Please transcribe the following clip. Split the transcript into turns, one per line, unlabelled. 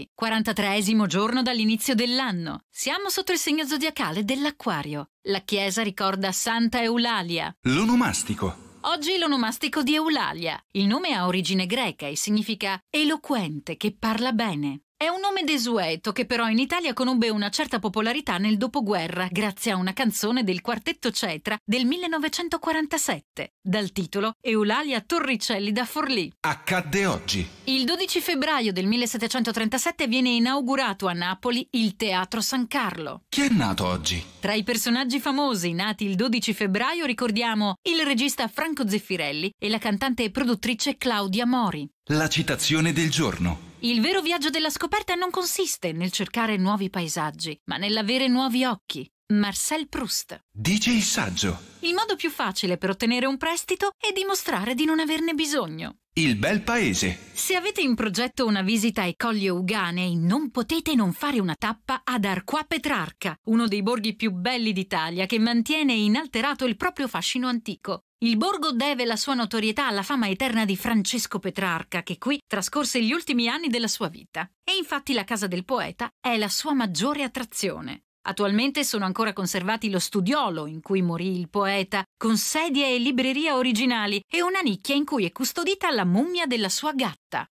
Pesci. 43 giorno dall'inizio dell'anno. Siamo sotto il segno zodiacale dell'Acquario. La chiesa ricorda Santa Eulalia. L'onomastico. Oggi l'onomastico di Eulalia. Il nome ha origine greca e significa eloquente che parla bene. È un nome desueto che però in Italia conobbe una certa popolarità nel dopoguerra grazie a una canzone del quartetto Cetra del 1947, dal titolo Eulalia Torricelli da Forlì. Accadde oggi. Il 12 febbraio del 1737 viene inaugurato a Napoli il Teatro San Carlo. Chi è nato oggi? Tra i personaggi famosi nati il 12 febbraio ricordiamo il regista Franco Zeffirelli e la cantante e produttrice Claudia Mori. La citazione del giorno. Il vero viaggio della scoperta non consiste nel cercare nuovi paesaggi, ma nell'avere nuovi occhi, Marcel Proust. Dice il saggio. Il modo più facile per ottenere un prestito è dimostrare di non averne bisogno. Il bel paese. Se avete in progetto una visita ai Colli Euganei, non potete non fare una tappa ad Arqua Petrarca, uno dei borghi più belli d'Italia che mantiene inalterato il proprio fascino antico. Il borgo deve la sua notorietà alla fama eterna di Francesco Petrarca, che qui trascorse gli ultimi anni della sua vita. E infatti la casa del poeta è la sua maggiore attrazione. Attualmente sono ancora conservati lo studiolo in cui morì il poeta, con sedie e libreria originali e una nicchia in cui è custodita la mummia della sua gatta.